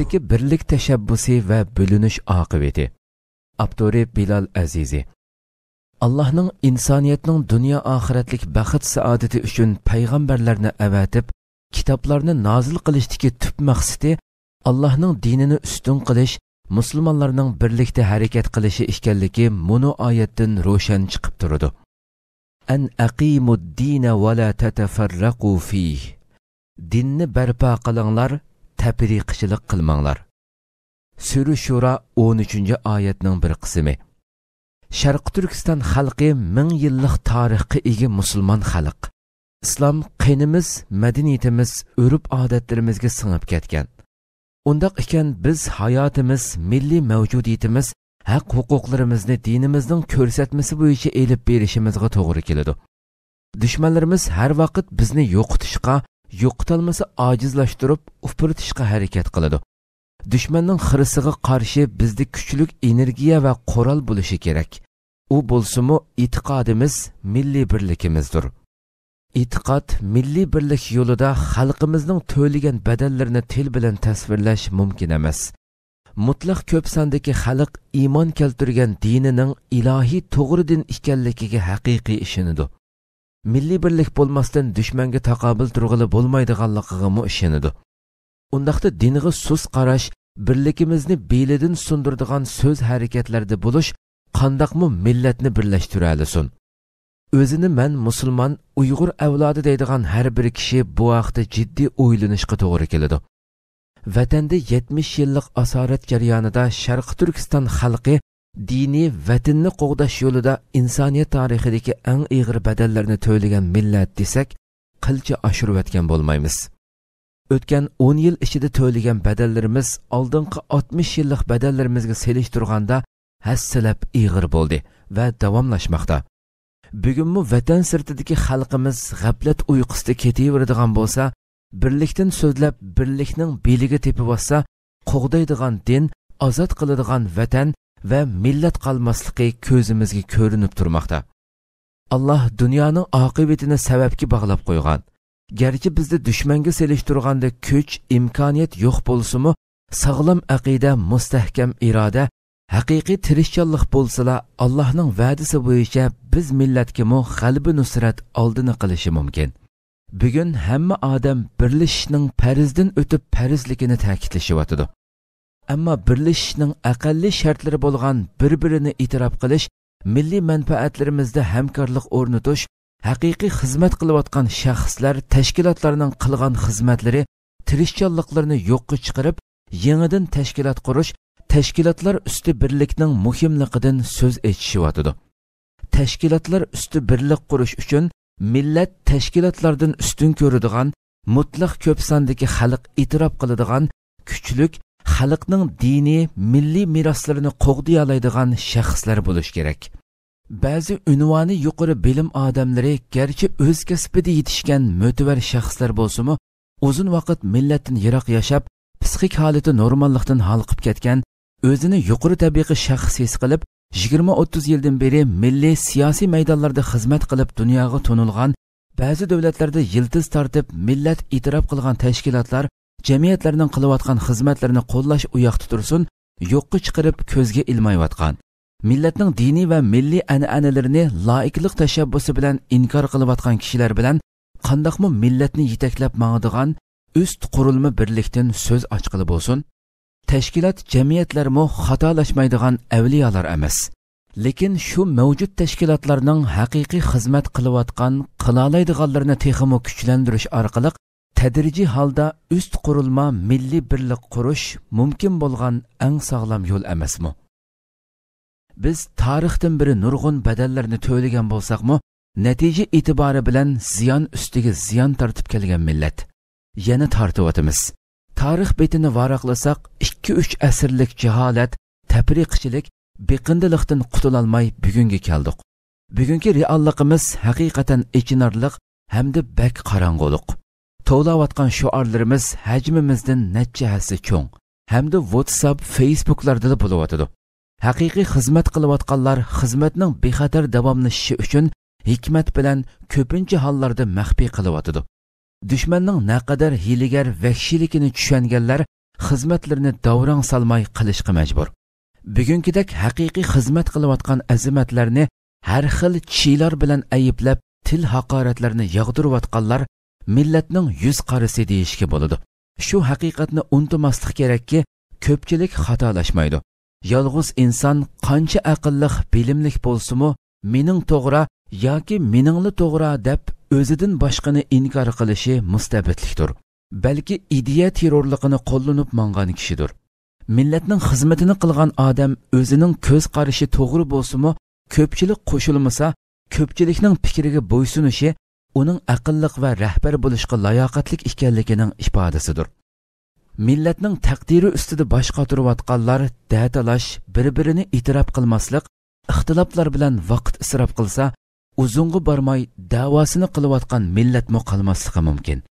o'rtasidagi birlik tashabbusi va bo'linish oqibati avtori bilal azizi allohning insoniyatning dunyo oxiratlik baxt saodati uchun payg'ambarlarni avatib kitoblarni nozil qilishdagi tub maqsadi allohning dinini ustun qilish musulmonlarning birlikda harakat qilishi ekanligi munu oyatdan ro'shan chiqib turadi an aqimuddina va la tatafarraqu fihi dinni barpo qilinglar təpiriqçilik qılmanglar. Sürü Şura 13-cü ayətinin bir qismi. Şərq Türkistan xalqı 1000 yillik tarixə ega musulmon xalq. islom qinimiz madaniyatimiz urf odatlarimizga singib ketgan undoq ekan biz hayotimiz milliy mavjudiyatimiz haq huquqlarimizni dinimizning ko'rsatmasi bo'yicha elib berishimizga to'g'ri keladi dushmanlarimiz har vaqt bizni yo'qitishga yo'qitolmasa ojizlashtirib ufurtishga harakat qiladi dushmanning xirisiga qarshi bizda kuchlik energiya va qurol bo'lishi kerak u bo'lsimu e'tiqodimiz milliy birligimizdir e'tiqod milliy birlik yo'lida xalqimizning to'ligan badallarini til bilan tasvirlash mumkin emas mutlaq ko'p sondagi xalq iymon keltirgan dinining ilohiy to'g'ri din ekanligiga haqiqiy ishonadi milliy birlik bo'lmasdan dushmanga taqobil turg'ili bo'lmaydiganligigamu ishonadi undaqda dinig'i sus qarash birligimizni belidin sundirdigan so'z harakatlarda bo'lish qandaqmi millatni birlashtiralisin o'zini man musulmon uyg'ur avlodi deydigan har bir kishi bu haqda jiddiy o'ylanishga to'g'ri keladi vatanda yetmish yillik asorat jarayonida sharq turkiston xalqi dini vatanni qo'g'dash yo'lida insoniyat tarixidagi eng ig'ir badallarni to'lagan millat desak qilcha oshirib o'tgan bo'lmaymiz o'tgan 10 yil ichida to'lagan badallarimiz oldingi 60 yillik badallarimizga selishtirganda hassalab ig'ir bo'ldi va davomlashmoqda bugunmi vatan sirtidagi xalqimiz g'aflat uyqusida ketaveradigan bo'lsa birlikdan so'zlab birlikning beliga tepib olsa qo'g'daydigan din ozod qiladigan vatan va millat qolmasligi ko'zimizga ko'rinib turmoqda alloh dunyoning oqibatini sababga bog'lab qo'ygan garchi bizni dushmanga selishtirganda kuch imkoniyat yo'q bo'lsimi sog'lom aqida mustahkam iroda haqiqiy tirishchanlik bo'lsala allohning va'dasi bo'yicha biz millatgamu g'albi nusrat oldini qilishi mumkin bugun hamma odam birlashishning farzdan o'tib farzligini ta'kidlashyotidi ammo birlashishning aqalli shartlari bo'lgan bir birini e'tirof qilish milliy manfaatlarimizda hamkorlik o'rnatish haqiqiy xizmat qilayotgan shaxslar tashkilotlarning qilgan xizmatlari tirishchanliklarini yo'qqa chiqarib yangidan tashkilot qurish tashkilotlar usti birlikning muhimligidan so'z echishyotidi tashkilotlar usti birlik qurish uchun millat tashkilotlardan ustun ko'radigan mutlaq ko'p sondagi xalq e'tirof qiladigan kuchlik xalqning diniy milliy meroslarini qo'g'diyolaydigan shaxslar bo'lishi kerak ba'zi unvoni yuqori bilim odamlari garchi o'z kasbida yetishgan mo'tavar shaxslar bo'lsimi uzun vaqt millatdan yiroq yashab psixik holati normallikdan xalqib ketgan o'zini yuqori tabiqi shaxs his qilib 20-30 yildan beri milliy siyosiy maydonlarda xizmat qilib dunyoga tunilgan ba'zi davlatlarda yildiz tortib millat e'tirof qilgan tashkilotlar jamiyatlarning qilayotgan xizmatlarini qo'llash u yoqda tursin yo'qqa chiqarib ko'zga ilmayotgan millatning diniy va milliy an'analarini loyiqlik tashabbusi bilan inkor qilayotgan kishilar bilan qandoqmi millatni yetaklab mang'idigan ust qurilma birlikdan so'z ochqili bo'lsin tashkilot jamiyatlarmi xatolashmaydigan avliyolar emas lekin shu mavjud tashkilotlarning haqiqiy xizmat qilayotgan qilolaydiganlarni texmi kuchlantirish orqali tədirici halda üst qurulma milli birlik qurish mumkin bo'lgan eng sog'lom yo'l emasmi biz tarixdan biri nurg'un badallarni to'lagan bo'lsaqmi natija e'tibori bilan ziyon ustiga ziyon tortib kelgan millat yana tortyotimiz tarix betini varaqlasak ikki uch asrlik jaholat tafriqchilik biqindilikdan qutulolmay bugunga keldik bugungi realligimiz haqiqatan ichinarliq hamda bak qorong'uliq to'layotgan shuarlarimiz hajmimizdan necha hasi cho'ng hamda whatsapp facebooklarda bo'layotidi haqiqiy xizmat qilayotganlar xizmatning bexatar davomlashishi uchun hikmat bilan ko'pincha hollarda maxfiy qilayotidi dushmanning naqadar hiyligar vahshiyligini tushanganlar xizmatlarini davrang solmay qilishga majbur bugungidek haqiqiy xizmat qilayotgan azimatlarni har xil chiylar bilan ayiblab til haqoratlarini yog'dirayotganlar millatning yuz qarisi deyishga bo'ladi shu haqiqatni unutmaslik kerakki ko'pchilik xatolashmaydi yolg'iz inson qancha aqlliq bilimlik bo'lsimu mening to'g'ri yoki meningli to'g'ri deb o'zidan boshqani inkor qilishi mustabidlikdir balki ideya terrorligini qo'llanib mangan kishidir millatning xizmatini qilgan odam o'zining ko'z qarashi to'g'ri bo'lsimu ko'pchilik qo'shilmasa ko'pchilikning fikriga bo'ysunishi uning aqlliq va rahbar bo'lishga layoqatlik ekanligining ifodasidir millatning taqdiri ustida bosh qotirayotganlar datalash bir birini e'tirof qilmaslik ixtiloflar bilan vaqt isrof qilsa uzunga bormay davosini qilayotgan millatmi qolmasligi mumkin